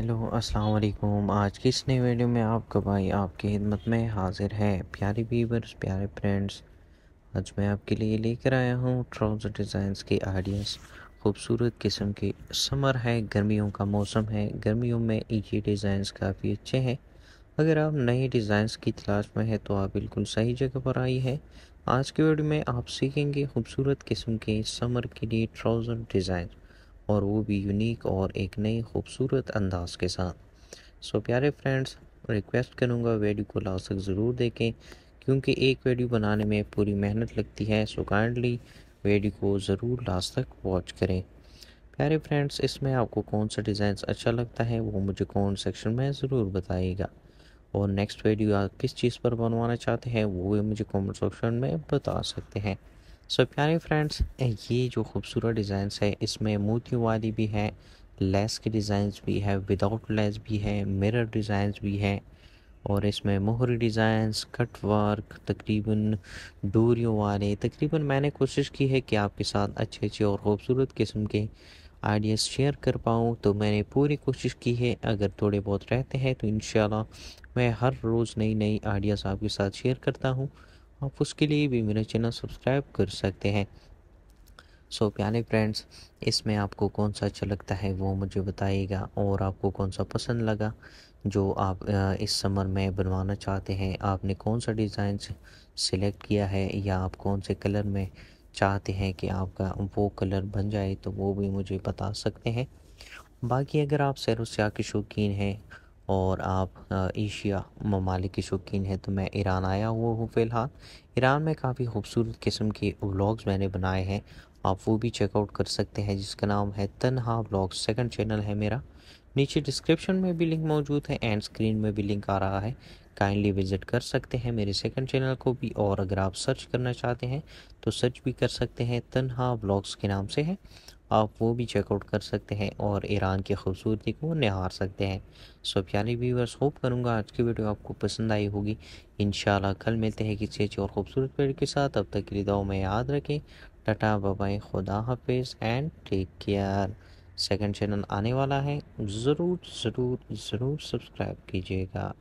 hello अस्सलाम वालेकुम आज की इस नई वीडियो में आपका भाई आपकी खिदमत में हाजिर है प्यारे बीवर्स प्यारे फ्रेंड्स आज मैं आपके लिए लेकर आया हूँ ट्राउज़र डिज़ाइंस के आइडियाज़ खूबसूरत किस्म के समर है गर्मियों का मौसम है गर्मियों में ये डिज़ाइंस काफ़ी अच्छे हैं अगर आप नए डिज़ाइंस की तलाश में है तो आप बिल्कुल सही जगह पर आई है आज की वीडियो में आप सीखेंगे खूबसूरत किस्म के समर के लिए ट्राउज़र डिज़ाइन और वो भी यूनिक और एक नई खूबसूरत अंदाज के साथ सो प्यारे फ्रेंड्स रिक्वेस्ट करूँगा वीडियो को लास्ट तक ज़रूर देखें क्योंकि एक वीडियो बनाने में पूरी मेहनत लगती है सो काइंडली वीडियो को ज़रूर लास्ट तक वॉच करें प्यारे फ्रेंड्स इसमें आपको कौन सा डिज़ाइन अच्छा लगता है वो मुझे कौन सेक्शन में ज़रूर बताइएगा और नेक्स्ट वीडियो आप किस चीज़ पर बनवाना चाहते हैं वो भी मुझे कमेंट सेक्शन में बता सकते हैं सो प्यारे फ्रेंड्स ये जो खूबसूरत डिज़ाइंस है इसमें मोती वाली भी है लेस के डिज़ाइंस भी है विदाउट लेस भी है मिरर डिज़ाइंस भी है और इसमें मोहरी डिज़ाइंस कट वर्क तकरीबन डोरियों वाले तकरीबन मैंने कोशिश की है कि आपके साथ अच्छे अच्छे और ख़ूबसूरत किस्म के आइडियाज़ शेयर कर पाऊँ तो मैंने पूरी कोशिश की है अगर थोड़े बहुत रहते हैं तो इन मैं हर रोज़ नई नई आइडियाज़ आपके साथ शेयर करता हूँ आप उसके लिए भी मेरा चैनल सब्सक्राइब कर सकते हैं सो so, प्यारे फ्रेंड्स इसमें आपको कौन सा अच्छा लगता है वो मुझे बताइएगा और आपको कौन सा पसंद लगा जो आप इस समर में बनवाना चाहते हैं आपने कौन सा डिज़ाइन सिलेक्ट किया है या आप कौन से कलर में चाहते हैं कि आपका वो कलर बन जाए तो वो भी मुझे बता सकते हैं बाकी अगर आप सैर व के शौकीन हैं और आप एशिया ममालिक के शौकीन हैं तो मैं ईरान आया हुआ हूँ फ़िलहाल ईरान में काफ़ी खूबसूरत किस्म के व्लॉग्स मैंने बनाए हैं आप वो भी चेकआउट कर सकते हैं जिसका नाम है तनहा ब्लॉग सेकंड चैनल है मेरा नीचे डिस्क्रिप्शन में भी लिंक मौजूद है एंड स्क्रीन में भी लिंक आ रहा है काइंडली विज़िट कर सकते हैं मेरे सेकंड चैनल को भी और अगर आप सर्च करना चाहते हैं तो सर्च भी कर सकते हैं तनहा ब्लॉग्स के नाम से है आप वो भी चेकआउट कर सकते हैं और ईरान की खूबसूरती को निहार सकते हैं सो प्यारे व्यूवर्स होप करूँगा आज की वीडियो आपको पसंद आई होगी इन कल मिलते हैं किसी अच्छी और ख़ूबसूरत वीडियो के साथ अब तक के लिए दाव में याद रखें टाटा बबाई खुदा हाफिज़ and take care second channel आने वाला है ज़रूर ज़रूर ज़रूर सब्सक्राइब कीजिएगा